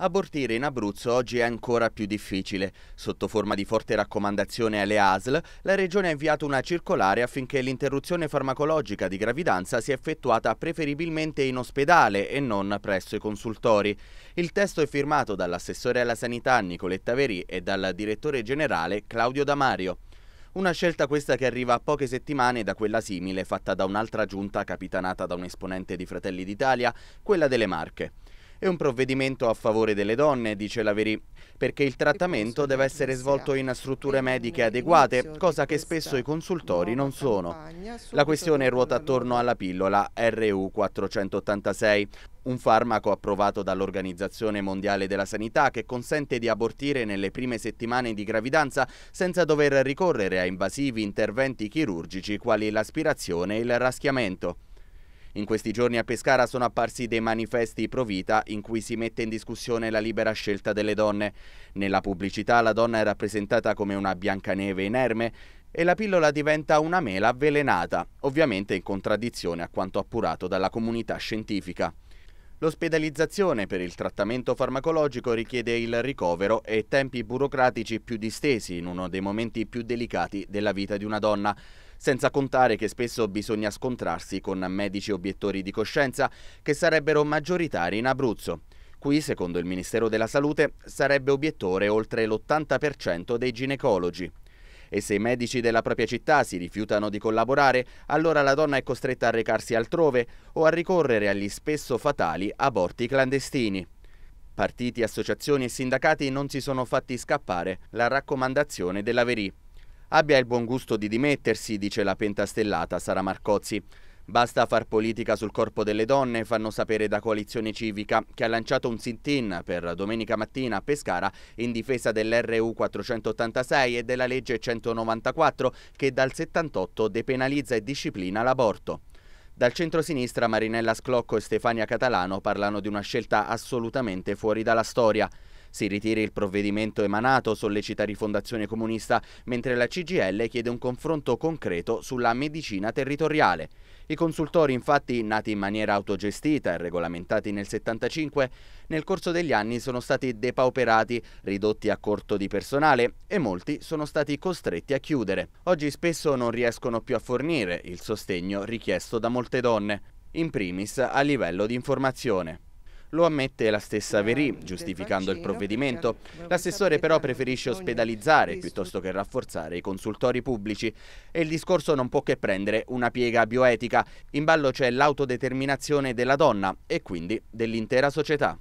Abortire in Abruzzo oggi è ancora più difficile. Sotto forma di forte raccomandazione alle ASL, la Regione ha inviato una circolare affinché l'interruzione farmacologica di gravidanza sia effettuata preferibilmente in ospedale e non presso i consultori. Il testo è firmato dall'assessore alla sanità Nicoletta Verì e dal direttore generale Claudio Damario. Una scelta questa che arriva a poche settimane da quella simile fatta da un'altra giunta capitanata da un esponente di Fratelli d'Italia, quella delle Marche. È un provvedimento a favore delle donne, dice la Verì, perché il trattamento deve essere svolto in strutture mediche adeguate, cosa che spesso i consultori non sono. La questione ruota attorno alla pillola RU486, un farmaco approvato dall'Organizzazione Mondiale della Sanità che consente di abortire nelle prime settimane di gravidanza senza dover ricorrere a invasivi interventi chirurgici quali l'aspirazione e il raschiamento. In questi giorni a Pescara sono apparsi dei manifesti pro vita in cui si mette in discussione la libera scelta delle donne. Nella pubblicità la donna è rappresentata come una biancaneve inerme e la pillola diventa una mela avvelenata, ovviamente in contraddizione a quanto appurato dalla comunità scientifica. L'ospedalizzazione per il trattamento farmacologico richiede il ricovero e tempi burocratici più distesi in uno dei momenti più delicati della vita di una donna, senza contare che spesso bisogna scontrarsi con medici obiettori di coscienza che sarebbero maggioritari in Abruzzo. Qui, secondo il Ministero della Salute, sarebbe obiettore oltre l'80% dei ginecologi. E se i medici della propria città si rifiutano di collaborare, allora la donna è costretta a recarsi altrove o a ricorrere agli spesso fatali aborti clandestini. Partiti, associazioni e sindacati non si sono fatti scappare la raccomandazione della Verì. Abbia il buon gusto di dimettersi, dice la pentastellata Sara Marcozzi. Basta far politica sul corpo delle donne, fanno sapere da Coalizione Civica, che ha lanciato un sit-in per domenica mattina a Pescara in difesa dell'RU 486 e della legge 194 che dal 78 depenalizza e disciplina l'aborto. Dal centro-sinistra Marinella Sclocco e Stefania Catalano parlano di una scelta assolutamente fuori dalla storia. Si ritiri il provvedimento emanato, sollecita Rifondazione Comunista, mentre la CGL chiede un confronto concreto sulla medicina territoriale. I consultori, infatti, nati in maniera autogestita e regolamentati nel 75, nel corso degli anni sono stati depauperati, ridotti a corto di personale e molti sono stati costretti a chiudere. Oggi spesso non riescono più a fornire il sostegno richiesto da molte donne, in primis a livello di informazione. Lo ammette la stessa Verì, giustificando il provvedimento. L'assessore però preferisce ospedalizzare piuttosto che rafforzare i consultori pubblici e il discorso non può che prendere una piega bioetica. In ballo c'è l'autodeterminazione della donna e quindi dell'intera società.